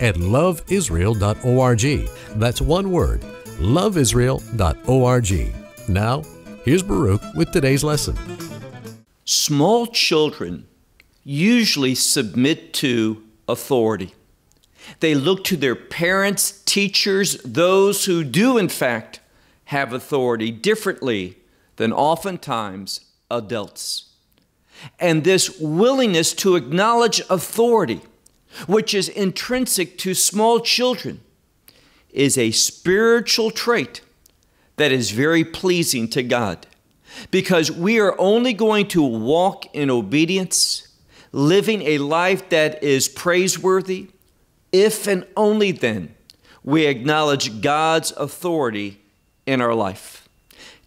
at loveisrael.org. That's one word, loveisrael.org. Now, here's Baruch with today's lesson. Small children usually submit to authority. They look to their parents, teachers, those who do, in fact, have authority differently than oftentimes adults. And this willingness to acknowledge authority which is intrinsic to small children, is a spiritual trait that is very pleasing to God because we are only going to walk in obedience, living a life that is praiseworthy, if and only then we acknowledge God's authority in our life.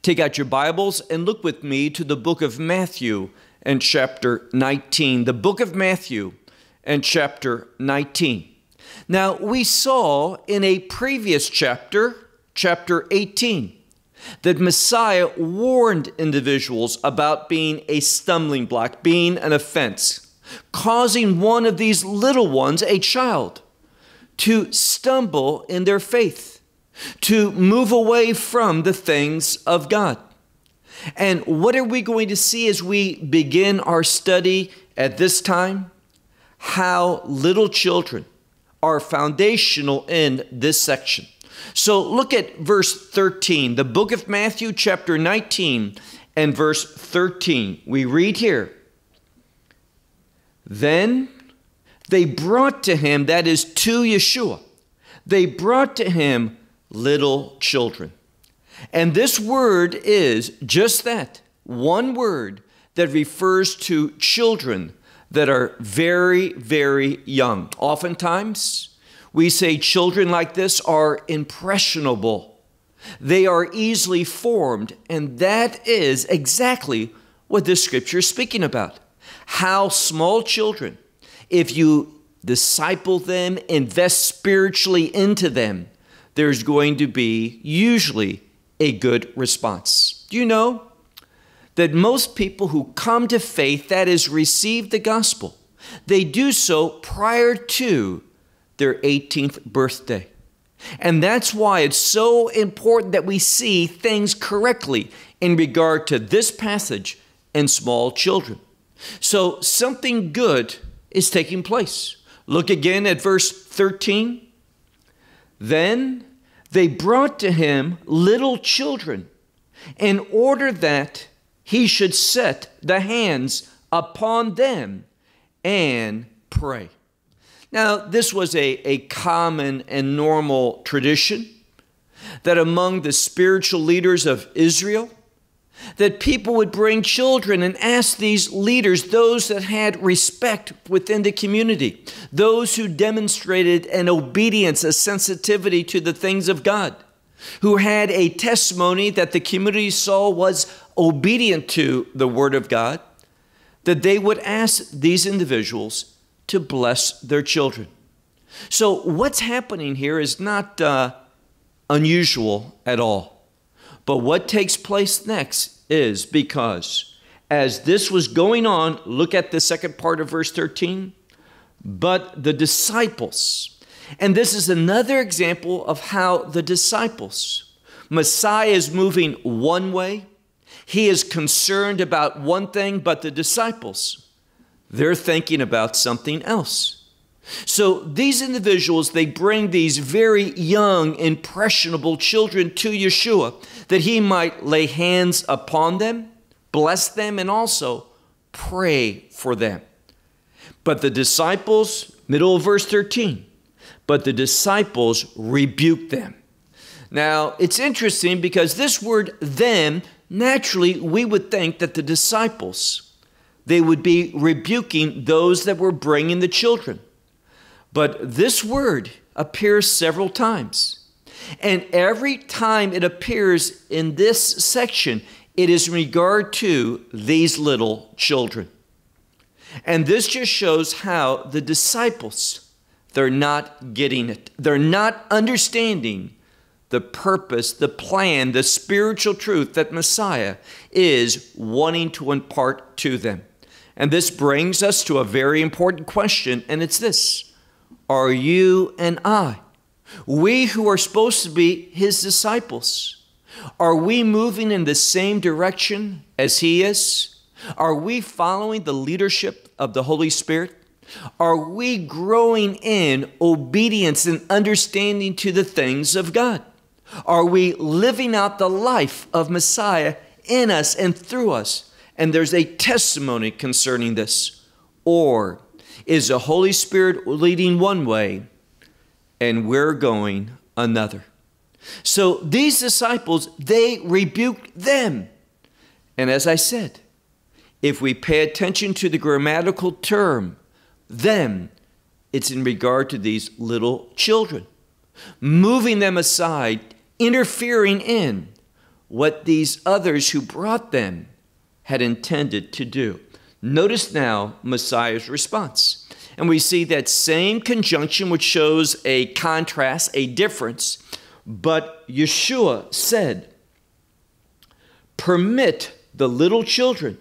Take out your Bibles and look with me to the book of Matthew and chapter 19. The book of Matthew and chapter 19. Now, we saw in a previous chapter, chapter 18, that Messiah warned individuals about being a stumbling block, being an offense, causing one of these little ones, a child, to stumble in their faith, to move away from the things of God. And what are we going to see as we begin our study at this time? how little children are foundational in this section. So look at verse 13, the book of Matthew, chapter 19, and verse 13. We read here Then they brought to him, that is to Yeshua, they brought to him little children. And this word is just that one word that refers to children that are very, very young. Oftentimes, we say children like this are impressionable. They are easily formed, and that is exactly what this scripture is speaking about. How small children, if you disciple them, invest spiritually into them, there's going to be usually a good response. Do you know that most people who come to faith, that is, receive the gospel, they do so prior to their 18th birthday. And that's why it's so important that we see things correctly in regard to this passage and small children. So something good is taking place. Look again at verse 13. Then they brought to him little children in order that he should set the hands upon them and pray. Now, this was a, a common and normal tradition that among the spiritual leaders of Israel, that people would bring children and ask these leaders, those that had respect within the community, those who demonstrated an obedience, a sensitivity to the things of God who had a testimony that the community saw was obedient to the Word of God, that they would ask these individuals to bless their children. So, what's happening here is not uh, unusual at all. But what takes place next is because as this was going on, look at the second part of verse 13. But the disciples, and this is another example of how the disciples, Messiah is moving one way, he is concerned about one thing, but the disciples, they're thinking about something else. So these individuals, they bring these very young, impressionable children to Yeshua that he might lay hands upon them, bless them, and also pray for them. But the disciples, middle of verse 13, but the disciples rebuked them. Now, it's interesting because this word them, naturally, we would think that the disciples, they would be rebuking those that were bringing the children. But this word appears several times. And every time it appears in this section, it is in regard to these little children. And this just shows how the disciples, they're not getting it. They're not understanding the purpose, the plan, the spiritual truth that Messiah is wanting to impart to them. And this brings us to a very important question, and it's this Are you and I, we who are supposed to be his disciples, are we moving in the same direction as he is? Are we following the leadership of the Holy Spirit? Are we growing in obedience and understanding to the things of God? Are we living out the life of Messiah in us and through us? And there's a testimony concerning this. Or is the Holy Spirit leading one way and we're going another? So these disciples, they rebuked them. And as I said, if we pay attention to the grammatical term, them, it's in regard to these little children, moving them aside, interfering in what these others who brought them had intended to do. Notice now Messiah's response. And we see that same conjunction, which shows a contrast, a difference. But Yeshua said, Permit the little children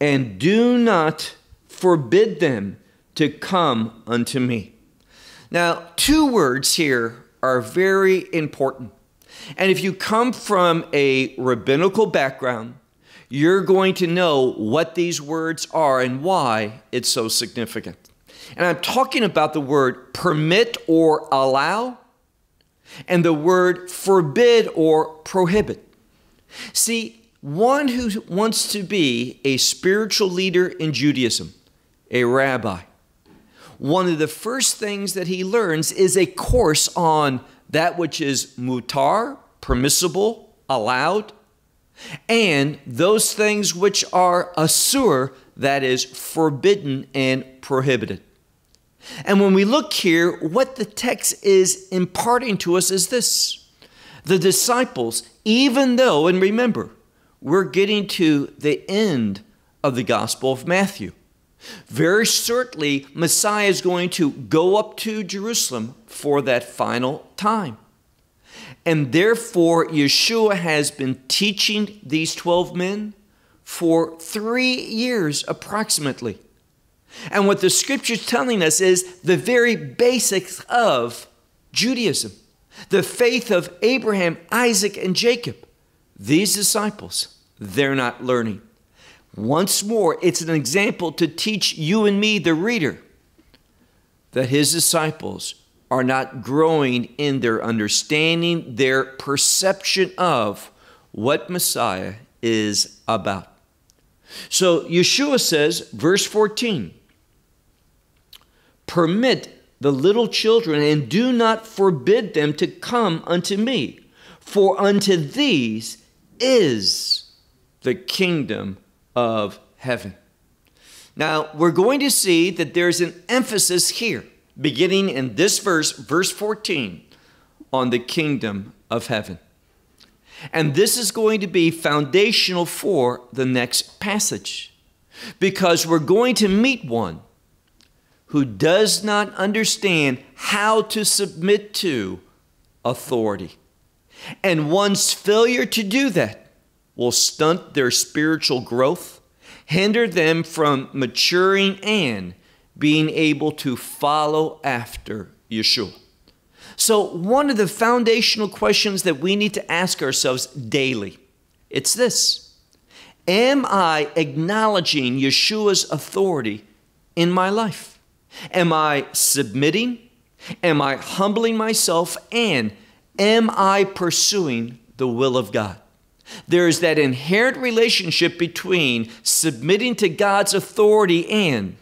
and do not forbid them, to come unto me. Now, two words here are very important. And if you come from a rabbinical background, you're going to know what these words are and why it's so significant. And I'm talking about the word permit or allow and the word forbid or prohibit. See, one who wants to be a spiritual leader in Judaism, a rabbi, one of the first things that he learns is a course on that which is mutar, permissible, allowed, and those things which are asur, that is forbidden and prohibited. And when we look here, what the text is imparting to us is this the disciples, even though, and remember, we're getting to the end of the Gospel of Matthew. Very certainly, Messiah is going to go up to Jerusalem for that final time. And therefore, Yeshua has been teaching these 12 men for three years approximately. And what the scripture's telling us is the very basics of Judaism, the faith of Abraham, Isaac, and Jacob. These disciples, they're not learning. Once more, it's an example to teach you and me, the reader, that his disciples are not growing in their understanding, their perception of what Messiah is about. So Yeshua says, verse 14, permit the little children and do not forbid them to come unto me, for unto these is the kingdom of heaven. Now, we're going to see that there's an emphasis here, beginning in this verse, verse 14, on the kingdom of heaven. And this is going to be foundational for the next passage, because we're going to meet one who does not understand how to submit to authority. And one's failure to do that will stunt their spiritual growth, hinder them from maturing and being able to follow after Yeshua. So, one of the foundational questions that we need to ask ourselves daily, it's this: Am I acknowledging Yeshua's authority in my life? Am I submitting? Am I humbling myself and am I pursuing the will of God? There is that inherent relationship between submitting to God's authority and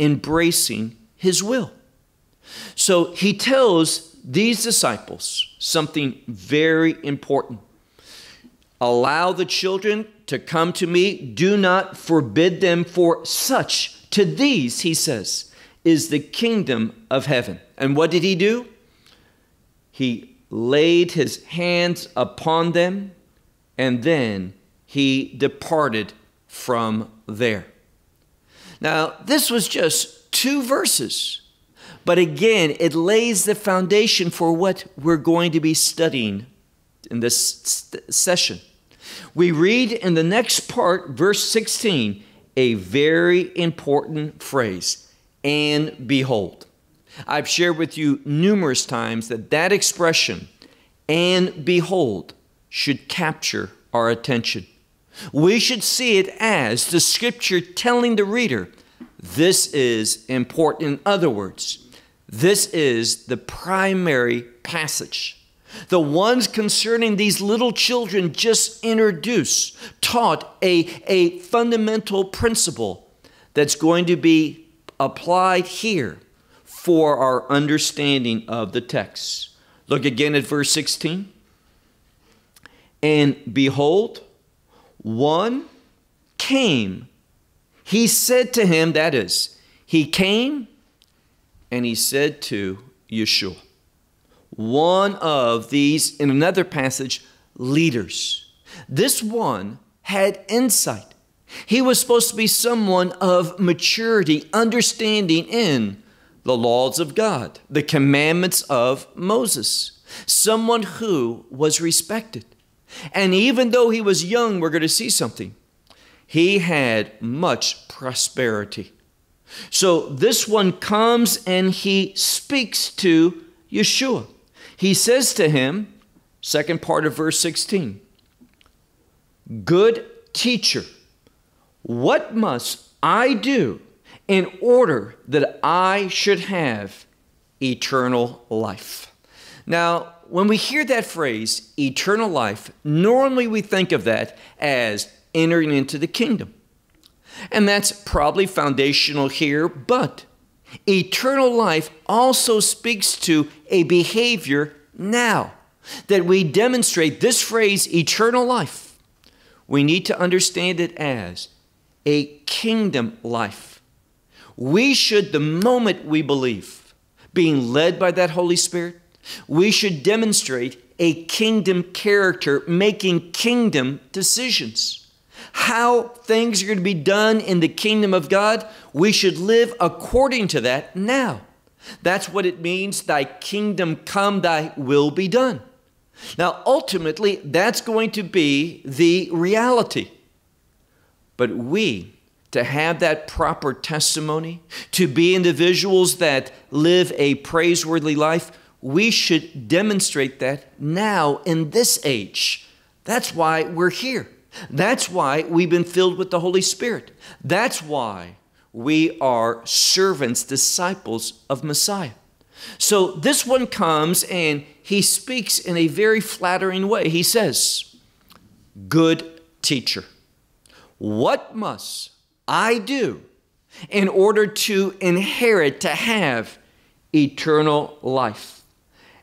embracing his will. So he tells these disciples something very important. Allow the children to come to me, do not forbid them, for such to these, he says, is the kingdom of heaven. And what did he do? He laid his hands upon them and then he departed from there. Now, this was just two verses, but again, it lays the foundation for what we're going to be studying in this session. We read in the next part, verse 16, a very important phrase and behold. I've shared with you numerous times that that expression, and behold, should capture our attention. We should see it as the scripture telling the reader, this is important. In other words, this is the primary passage. The ones concerning these little children just introduced, taught a, a fundamental principle that's going to be applied here for our understanding of the text. Look again at verse 16. And behold, one came. He said to him, that is, he came and he said to Yeshua, one of these, in another passage, leaders. This one had insight. He was supposed to be someone of maturity, understanding in the laws of God, the commandments of Moses, someone who was respected. And even though he was young, we're going to see something. He had much prosperity. So this one comes and he speaks to Yeshua. He says to him, second part of verse 16, Good teacher, what must I do in order that I should have eternal life? Now, when we hear that phrase, eternal life, normally we think of that as entering into the kingdom. And that's probably foundational here, but eternal life also speaks to a behavior now that we demonstrate this phrase, eternal life. We need to understand it as a kingdom life. We should, the moment we believe, being led by that Holy Spirit, we should demonstrate a kingdom character, making kingdom decisions. How things are going to be done in the kingdom of God, we should live according to that now. That's what it means thy kingdom come, thy will be done. Now, ultimately, that's going to be the reality. But we, to have that proper testimony, to be individuals that live a praiseworthy life, we should demonstrate that now in this age. That's why we're here. That's why we've been filled with the Holy Spirit. That's why we are servants, disciples of Messiah. So this one comes and he speaks in a very flattering way. He says, Good teacher, what must I do in order to inherit, to have eternal life?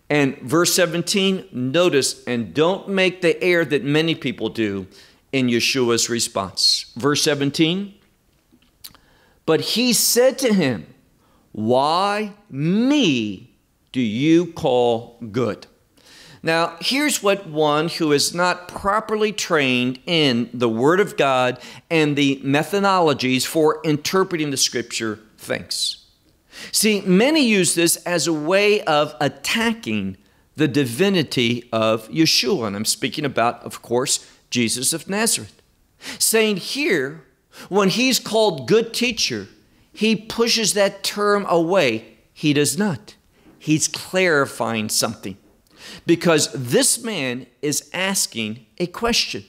And verse 17, notice, and don't make the error that many people do in Yeshua's response. Verse 17, but he said to him, Why me do you call good? Now, here's what one who is not properly trained in the Word of God and the methodologies for interpreting the Scripture thinks. See, many use this as a way of attacking the divinity of Yeshua. And I'm speaking about, of course, Jesus of Nazareth. Saying here, when he's called good teacher, he pushes that term away. He does not. He's clarifying something because this man is asking a question.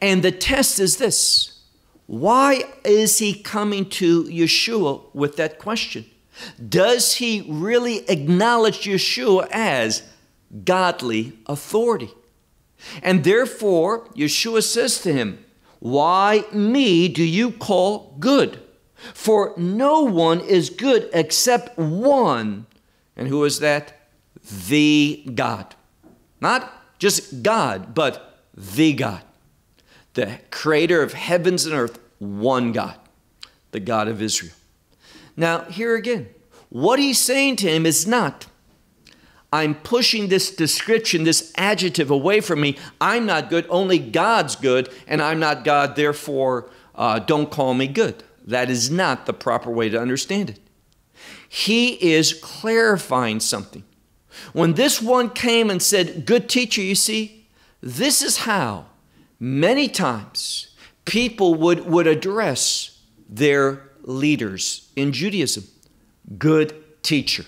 And the test is this why is he coming to Yeshua with that question? Does he really acknowledge Yeshua as godly authority? And therefore, Yeshua says to him, Why me do you call good? For no one is good except one. And who is that? The God. Not just God, but the God the creator of heavens and earth, one God, the God of Israel. Now, here again, what he's saying to him is not, I'm pushing this description, this adjective away from me. I'm not good, only God's good, and I'm not God, therefore uh, don't call me good. That is not the proper way to understand it. He is clarifying something. When this one came and said, Good teacher, you see, this is how many times people would, would address their leaders in Judaism good teacher.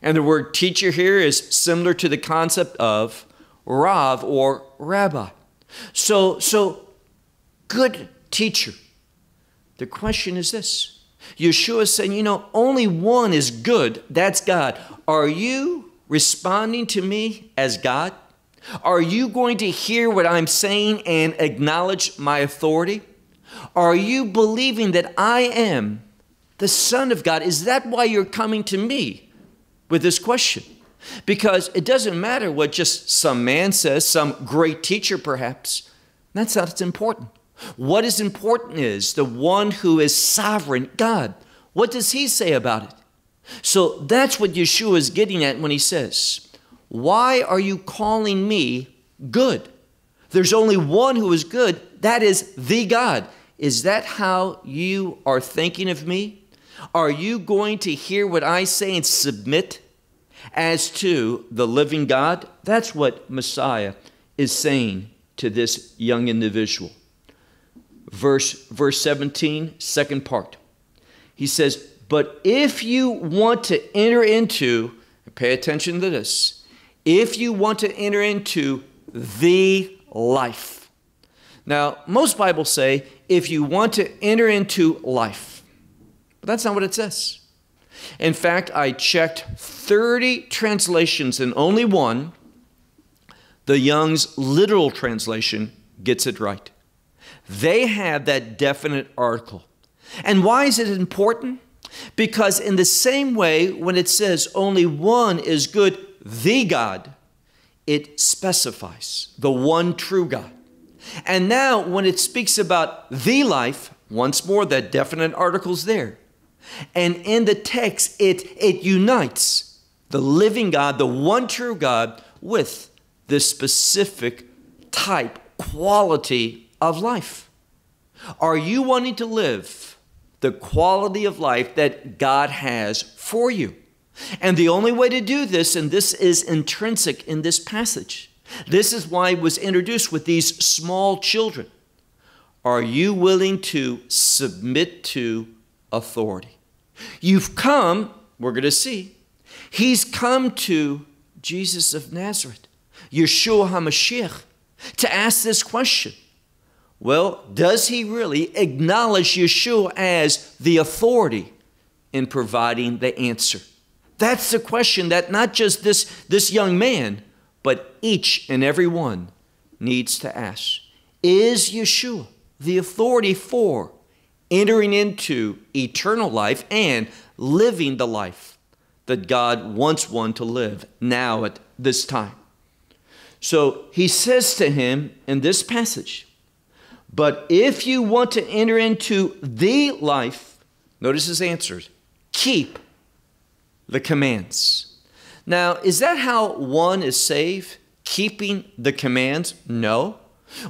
And the word teacher here is similar to the concept of Rav or rabbi. So, so good teacher. The question is this Yeshua is saying, you know, only one is good, that's God. Are you responding to me as God? Are you going to hear what I'm saying and acknowledge my authority? Are you believing that I am the Son of God? Is that why you're coming to me with this question? Because it doesn't matter what just some man says, some great teacher perhaps. That's not what's important. What is important is the one who is sovereign, God. What does he say about it? So that's what Yeshua is getting at when he says, why are you calling me good? There's only one who is good, that is the God. Is that how you are thinking of me? Are you going to hear what I say and submit as to the living God? That's what Messiah is saying to this young individual. Verse, verse 17, second part. He says, But if you want to enter into, pay attention to this, if you want to enter into the life. Now, most Bibles say, if you want to enter into life. But that's not what it says. In fact, I checked 30 translations and only one, the Young's literal translation, gets it right. They have that definite article. And why is it important? Because, in the same way, when it says only one is good, the God, it specifies the one true God. And now, when it speaks about the life, once more, that definite article's there. And in the text, it, it unites the living God, the one true God, with this specific type, quality of life. Are you wanting to live the quality of life that God has for you? And the only way to do this, and this is intrinsic in this passage, this is why it was introduced with these small children. Are you willing to submit to authority? You've come, we're going to see, he's come to Jesus of Nazareth, Yeshua HaMashiach, to ask this question. Well, does he really acknowledge Yeshua as the authority in providing the answer? That's the question that not just this, this young man, but each and every one needs to ask Is Yeshua the authority for entering into eternal life and living the life that God wants one to live now at this time? So he says to him in this passage, But if you want to enter into the life, notice his answers keep the commands. Now, is that how one is saved? Keeping the commands? No.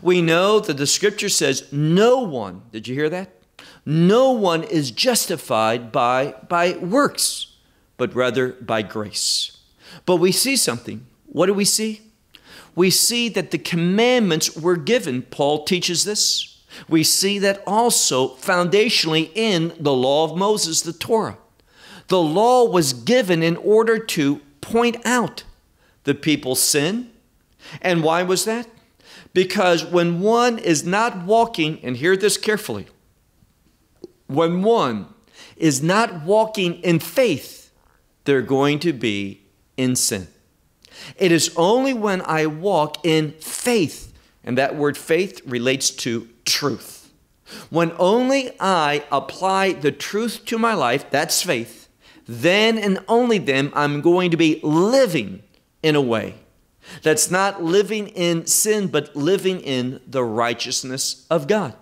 We know that the scripture says no one, did you hear that? No one is justified by, by works, but rather by grace. But we see something. What do we see? We see that the commandments were given. Paul teaches this. We see that also foundationally in the law of Moses, the Torah. The law was given in order to point out the people's sin. And why was that? Because when one is not walking, and hear this carefully, when one is not walking in faith, they're going to be in sin. It is only when I walk in faith, and that word faith relates to truth. When only I apply the truth to my life, that's faith, then and only then I'm going to be living in a way that's not living in sin, but living in the righteousness of God.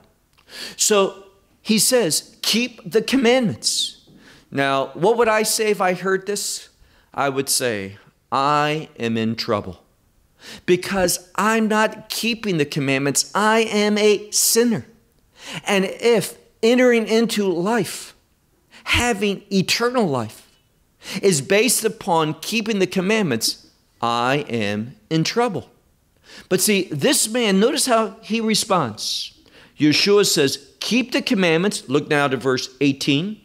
So he says, keep the commandments. Now, what would I say if I heard this? I would say, I am in trouble because I'm not keeping the commandments. I am a sinner. And if entering into life having eternal life is based upon keeping the commandments, I am in trouble. But see, this man, notice how he responds. Yeshua says, Keep the commandments. Look now to verse 18.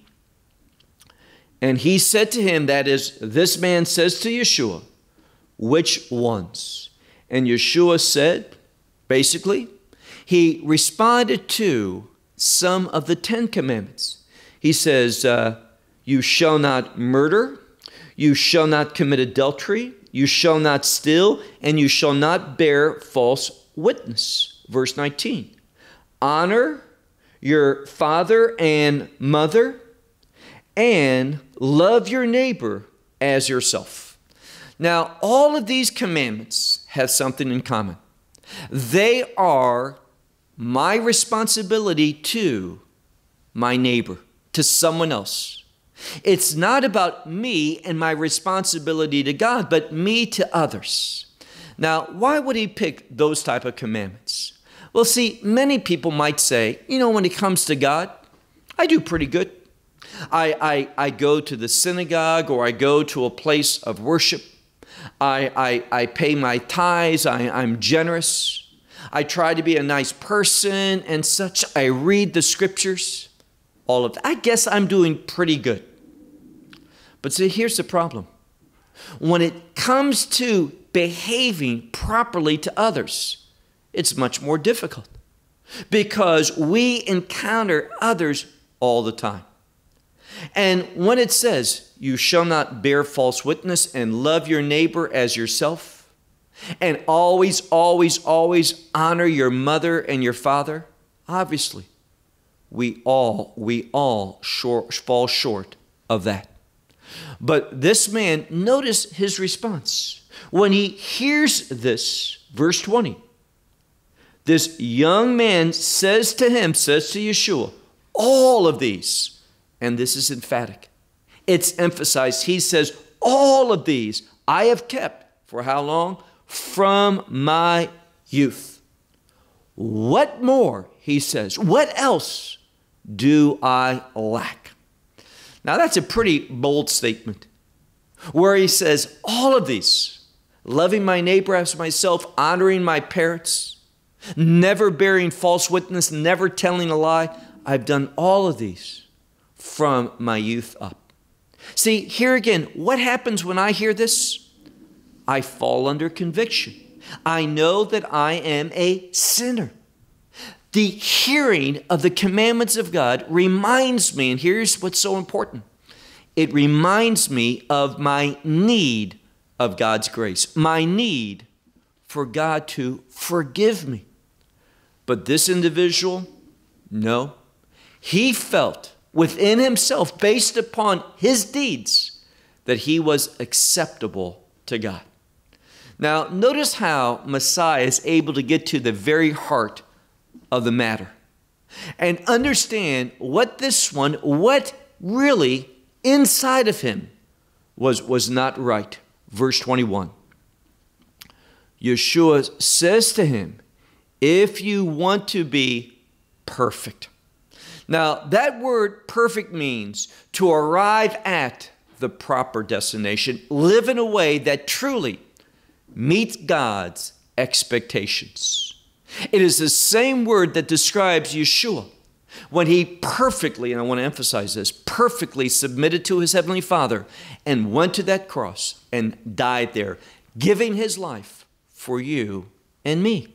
And he said to him, That is, this man says to Yeshua, Which ones? And Yeshua said, basically, he responded to some of the Ten Commandments. He says, uh, You shall not murder, you shall not commit adultery, you shall not steal, and you shall not bear false witness. Verse 19 Honor your father and mother, and love your neighbor as yourself. Now, all of these commandments have something in common. They are my responsibility to my neighbor to someone else. It's not about me and my responsibility to God, but me to others. Now, why would he pick those type of commandments? Well, see, many people might say, you know, when it comes to God, I do pretty good. I, I, I go to the synagogue or I go to a place of worship. I, I, I pay my tithes. I, I'm generous. I try to be a nice person and such. I read the scriptures all of that. I guess I'm doing pretty good. But see, here's the problem when it comes to behaving properly to others, it's much more difficult because we encounter others all the time. And when it says, You shall not bear false witness and love your neighbor as yourself, and always, always, always honor your mother and your father, obviously, we all, we all short, fall short of that. But this man, notice his response. When he hears this, verse 20, this young man says to him, says to Yeshua, all of these, and this is emphatic, it's emphasized. He says, all of these I have kept for how long? From my youth. What more, he says, what else do I lack? Now, that's a pretty bold statement where he says, All of these loving my neighbor as myself, honoring my parents, never bearing false witness, never telling a lie I've done all of these from my youth up. See, here again, what happens when I hear this? I fall under conviction. I know that I am a sinner the hearing of the commandments of God reminds me, and here's what's so important it reminds me of my need of God's grace, my need for God to forgive me. But this individual, no. He felt within himself, based upon his deeds, that he was acceptable to God. Now, notice how Messiah is able to get to the very heart of the matter and understand what this one, what really inside of him was, was not right. Verse 21 Yeshua says to him, If you want to be perfect. Now, that word perfect means to arrive at the proper destination, live in a way that truly meets God's expectations. It is the same word that describes Yeshua when he perfectly, and I want to emphasize this, perfectly submitted to his heavenly Father and went to that cross and died there, giving his life for you and me.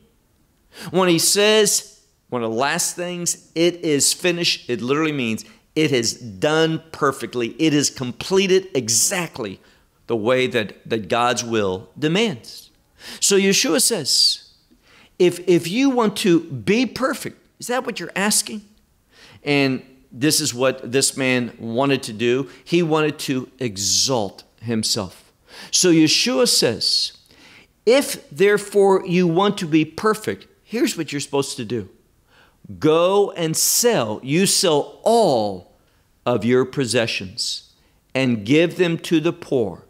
When he says, one of the last things, it is finished, it literally means it is done perfectly, it is completed exactly the way that, that God's will demands. So Yeshua says, if, if you want to be perfect, is that what you're asking? And this is what this man wanted to do. He wanted to exalt himself. So Yeshua says, If therefore you want to be perfect, here's what you're supposed to do go and sell. You sell all of your possessions and give them to the poor,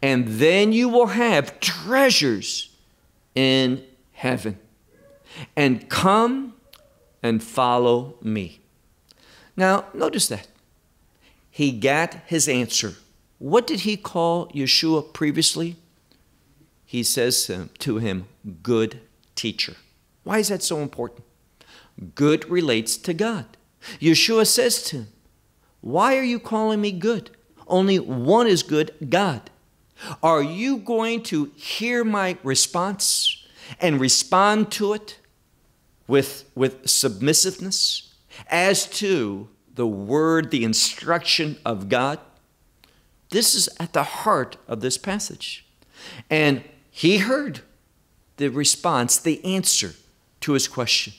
and then you will have treasures in heaven and come and follow me. Now, notice that. He got his answer. What did he call Yeshua previously? He says to him, Good teacher. Why is that so important? Good relates to God. Yeshua says to him, Why are you calling me good? Only one is good, God. Are you going to hear my response and respond to it with, with submissiveness as to the word, the instruction of God. This is at the heart of this passage. And he heard the response, the answer to his question.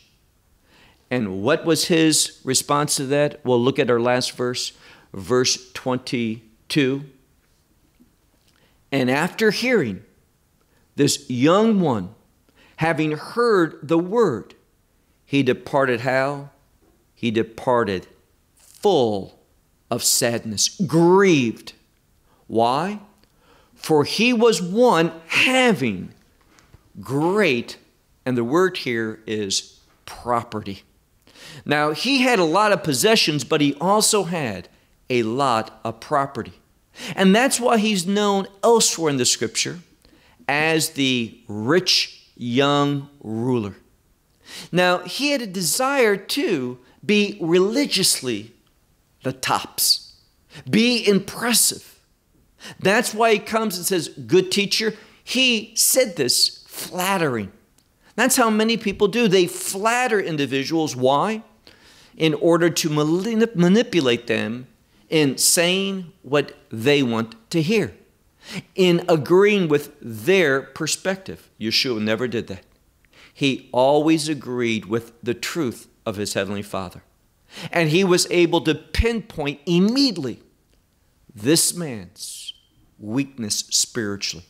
And what was his response to that? Well, look at our last verse, verse 22. And after hearing, this young one, having heard the word, he departed how? He departed full of sadness, grieved. Why? For he was one having great, and the word here is property. Now, he had a lot of possessions, but he also had a lot of property. And that's why he's known elsewhere in the scripture as the rich young ruler. Now, he had a desire to be religiously the tops, be impressive. That's why he comes and says, Good teacher. He said this flattering. That's how many people do. They flatter individuals. Why? In order to manip- manipulate them in saying what they want to hear, in agreeing with their perspective. Yeshua never did that he always agreed with the truth of his Heavenly Father. And he was able to pinpoint immediately this man's weakness spiritually,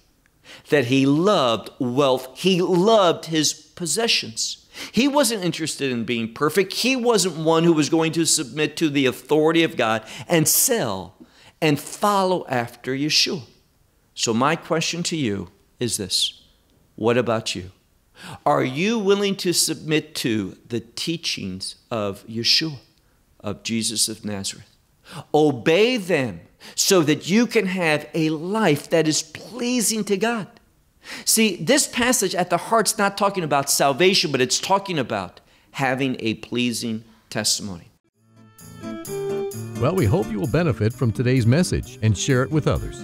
that he loved wealth, he loved his possessions. He wasn't interested in being perfect. He wasn't one who was going to submit to the authority of God and sell and follow after Yeshua. So, my question to you is this What about you? Are you willing to submit to the teachings of Yeshua, of Jesus of Nazareth? Obey them so that you can have a life that is pleasing to God. See, this passage at the heart's not talking about salvation, but it's talking about having a pleasing testimony. Well, we hope you will benefit from today's message and share it with others.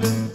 Thank you.